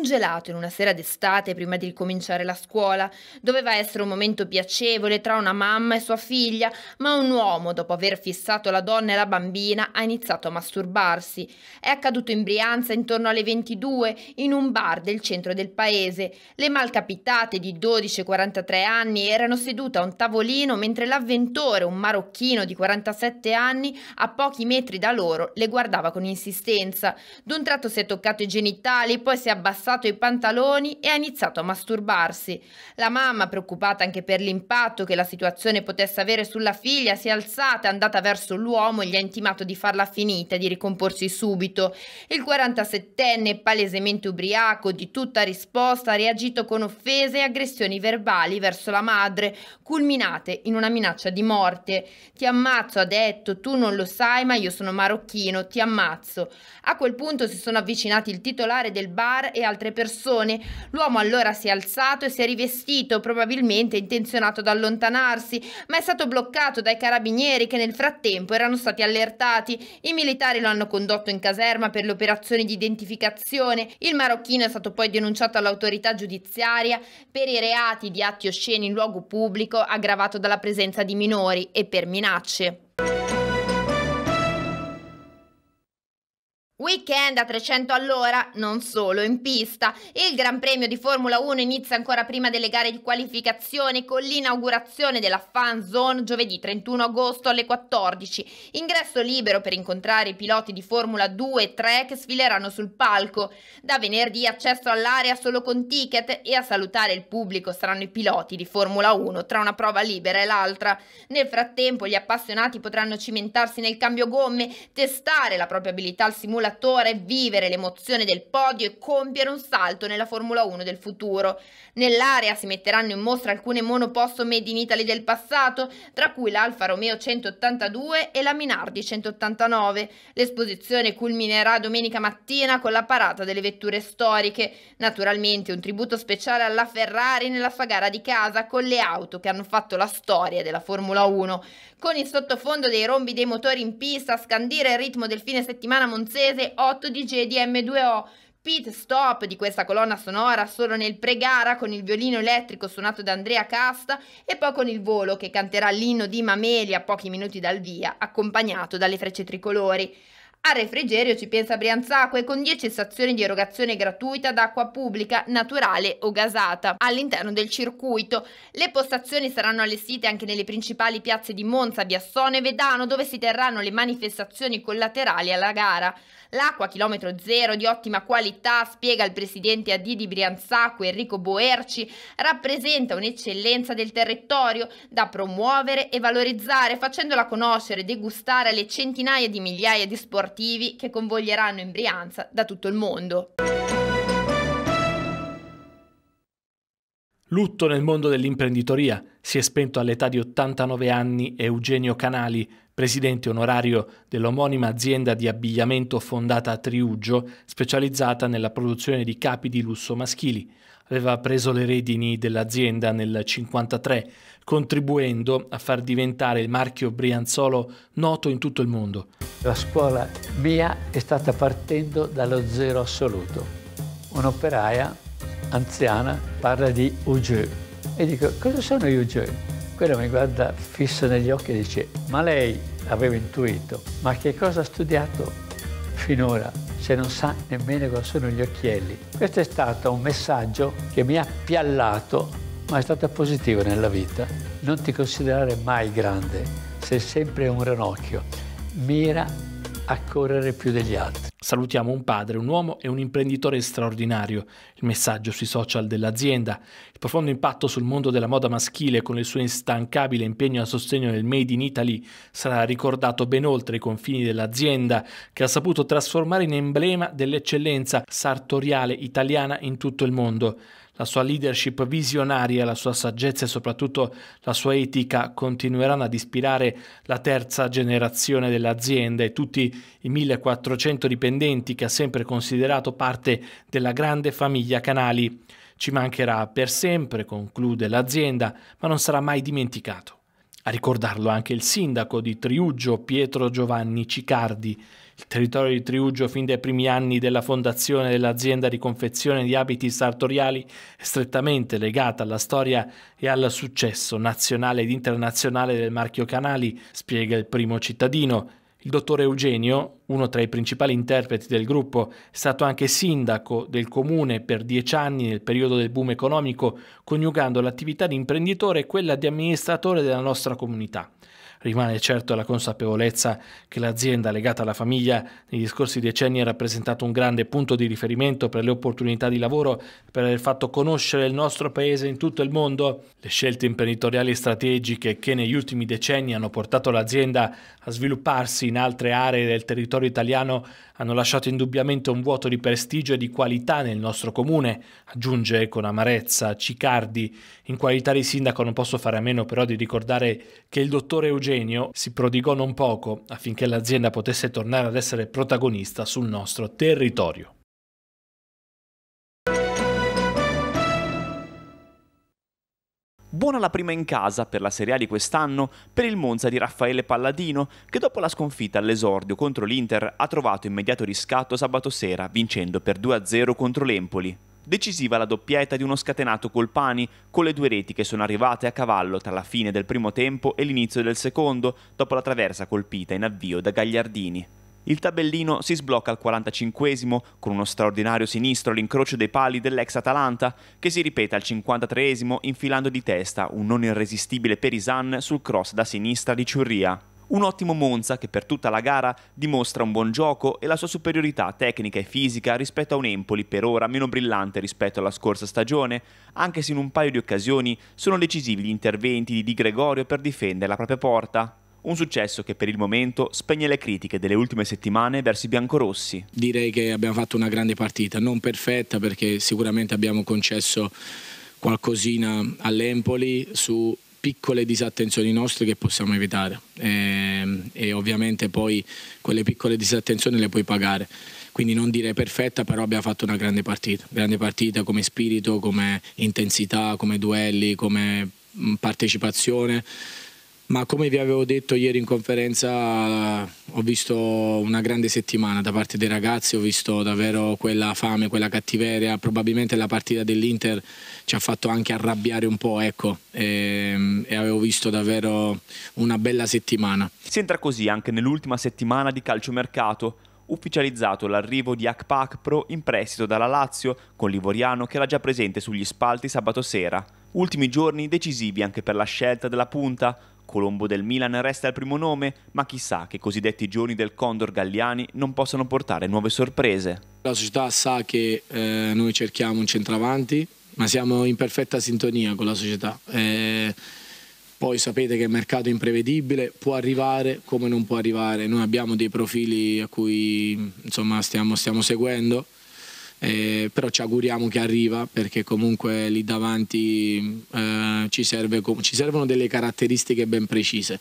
un gelato in una sera d'estate prima di ricominciare la scuola. Doveva essere un momento piacevole tra una mamma e sua figlia, ma un uomo, dopo aver fissato la donna e la bambina, ha iniziato a masturbarsi. È accaduto in Brianza intorno alle 22 in un bar del centro del paese. Le malcapitate di 12 43 anni erano sedute a un tavolino mentre l'avventore, un marocchino di 47 anni, a pochi metri da loro, le guardava con insistenza. D'un tratto si è toccato i genitali, poi si è abbassato abbassato i pantaloni e ha iniziato a masturbarsi. La mamma, preoccupata anche per l'impatto che la situazione potesse avere sulla figlia, si è alzata, è andata verso l'uomo e gli ha intimato di farla finita e di ricomporsi subito. Il 47enne, palesemente ubriaco, di tutta risposta, ha reagito con offese e aggressioni verbali verso la madre, culminate in una minaccia di morte. Ti ammazzo, ha detto, tu non lo sai, ma io sono marocchino, ti ammazzo. A quel punto si sono avvicinati il titolare del bar e altri altre persone. L'uomo allora si è alzato e si è rivestito, probabilmente intenzionato ad allontanarsi, ma è stato bloccato dai carabinieri che nel frattempo erano stati allertati. I militari lo hanno condotto in caserma per le operazioni di identificazione. Il marocchino è stato poi denunciato all'autorità giudiziaria per i reati di atti osceni in luogo pubblico aggravato dalla presenza di minori e per minacce. Weekend a 300 all'ora, non solo in pista. Il Gran Premio di Formula 1 inizia ancora prima delle gare di qualificazione con l'inaugurazione della Fan Zone giovedì 31 agosto alle 14. Ingresso libero per incontrare i piloti di Formula 2 e 3 che sfileranno sul palco. Da venerdì accesso all'area solo con ticket e a salutare il pubblico saranno i piloti di Formula 1 tra una prova libera e l'altra. Nel frattempo gli appassionati potranno cimentarsi nel cambio gomme, testare la propria abilità al simulatore spettatore vivere l'emozione del podio e compiere un salto nella Formula 1 del futuro. Nell'area si metteranno in mostra alcune monoposto made in Italy del passato, tra cui l'Alfa Romeo 182 e la Minardi 189. L'esposizione culminerà domenica mattina con la parata delle vetture storiche. Naturalmente un tributo speciale alla Ferrari nella sua gara di casa con le auto che hanno fatto la storia della Formula 1. Con il sottofondo dei rombi dei motori in pista a scandire il ritmo del fine settimana monzese base 8 dj di M2O. Pit stop di questa colonna sonora solo nel pregara con il violino elettrico suonato da Andrea Casta e poi con il volo che canterà l'inno di Mameli a pochi minuti dal via, accompagnato dalle frecce tricolori. A Refrigerio ci pensa Brianzacque con 10 stazioni di erogazione gratuita d'acqua pubblica, naturale o gasata all'interno del circuito. Le postazioni saranno allestite anche nelle principali piazze di Monza, Biassone e Vedano dove si terranno le manifestazioni collaterali alla gara. L'acqua chilometro zero di ottima qualità, spiega il presidente AD di Brianzacque Enrico Boerci, rappresenta un'eccellenza del territorio da promuovere e valorizzare facendola conoscere e degustare alle centinaia di migliaia di sportivi sportivi che convoglieranno in Brianza da tutto il mondo. Lutto nel mondo dell'imprenditoria. Si è spento all'età di 89 anni Eugenio Canali, presidente onorario dell'omonima azienda di abbigliamento fondata a Triuggio, specializzata nella produzione di capi di lusso maschili aveva preso le redini dell'azienda nel 1953, contribuendo a far diventare il marchio Brianzolo noto in tutto il mondo. La scuola mia è stata partendo dallo zero assoluto. Un'operaia anziana parla di UG e dico cosa sono gli UG? Quello mi guarda fisso negli occhi e dice ma lei aveva intuito, ma che cosa ha studiato finora? se non sa nemmeno cosa sono gli occhielli. Questo è stato un messaggio che mi ha piallato, ma è stato positivo nella vita. Non ti considerare mai grande, sei sempre un ranocchio. Mira a correre più degli altri. Salutiamo un padre, un uomo e un imprenditore straordinario. Il messaggio sui social dell'azienda, il profondo impatto sul mondo della moda maschile con il suo instancabile impegno a sostegno del Made in Italy sarà ricordato ben oltre i confini dell'azienda che ha saputo trasformare in emblema dell'eccellenza sartoriale italiana in tutto il mondo. La sua leadership visionaria, la sua saggezza e soprattutto la sua etica continueranno ad ispirare la terza generazione dell'azienda e tutti i 1400 dipendenti indipendenti che ha sempre considerato parte della grande famiglia Canali. Ci mancherà per sempre, conclude l'azienda, ma non sarà mai dimenticato. A ricordarlo anche il sindaco di Triuggio, Pietro Giovanni Cicardi. Il territorio di Triuggio fin dai primi anni della fondazione dell'azienda di confezione di abiti sartoriali è strettamente legata alla storia e al successo nazionale ed internazionale del marchio Canali, spiega il primo cittadino. Il dottore Eugenio, uno tra i principali interpreti del gruppo, è stato anche sindaco del comune per dieci anni nel periodo del boom economico, coniugando l'attività di imprenditore e quella di amministratore della nostra comunità. Rimane certo la consapevolezza che l'azienda legata alla famiglia negli scorsi decenni ha rappresentato un grande punto di riferimento per le opportunità di lavoro, per aver fatto conoscere il nostro paese in tutto il mondo. Le scelte imprenditoriali strategiche che negli ultimi decenni hanno portato l'azienda a svilupparsi in altre aree del territorio territorio italiano hanno lasciato indubbiamente un vuoto di prestigio e di qualità nel nostro comune, aggiunge con amarezza Cicardi. In qualità di sindaco non posso fare a meno però di ricordare che il dottore Eugenio si prodigò non poco affinché l'azienda potesse tornare ad essere protagonista sul nostro territorio. Buona la prima in casa per la Serie A di quest'anno per il Monza di Raffaele Palladino, che dopo la sconfitta all'esordio contro l'Inter ha trovato immediato riscatto sabato sera, vincendo per 2-0 contro l'Empoli. Decisiva la doppietta di uno scatenato Colpani, con le due reti che sono arrivate a cavallo tra la fine del primo tempo e l'inizio del secondo, dopo la traversa colpita in avvio da Gagliardini. Il tabellino si sblocca al 45 con uno straordinario sinistro all'incrocio dei pali dell'ex Atalanta, che si ripete al 53 infilando di testa un non irresistibile Perisan sul cross da sinistra di Ciurria. Un ottimo Monza che per tutta la gara dimostra un buon gioco e la sua superiorità tecnica e fisica rispetto a un Empoli per ora meno brillante rispetto alla scorsa stagione, anche se in un paio di occasioni sono decisivi gli interventi di Di Gregorio per difendere la propria porta. Un successo che per il momento spegne le critiche delle ultime settimane verso i biancorossi. Direi che abbiamo fatto una grande partita, non perfetta perché sicuramente abbiamo concesso qualcosina all'Empoli su piccole disattenzioni nostre che possiamo evitare e, ehm, e, ovviamente poi quelle piccole disattenzioni le puoi pagare. Quindi non direi perfetta, però abbiamo fatto una grande partita, grande partita come spirito, come intensità, come duelli, come partecipazione. Ma come vi avevo detto ieri in conferenza ho visto una grande settimana da parte dei ragazzi, ho visto davvero quella fame, quella cattiveria, probabilmente la partita dell'Inter ci ha fatto anche arrabbiare un po', ecco, e, ehm, e avevo visto davvero una bella settimana. Si entra così anche nell'ultima settimana di calciomercato, ufficializzato l'arrivo di Akpak Pro in prestito dalla Lazio con l'Ivoriano che era già presente sugli spalti sabato sera. Ultimi giorni decisivi anche per la scelta della punta, Colombo del Milan resta il primo nome, ma chissà che i cosiddetti giorni del Condor Galliani non possano portare nuove sorprese. La società sa che eh, noi cerchiamo un centravanti, ma siamo in perfetta sintonia con la società. Eh, poi sapete che il mercato è imprevedibile, può arrivare come non può arrivare. Noi abbiamo dei profili a cui insomma, stiamo, stiamo seguendo eh, però ci auguriamo che arriva perché comunque lì davanti eh, ci, serve, ci servono delle caratteristiche ben precise.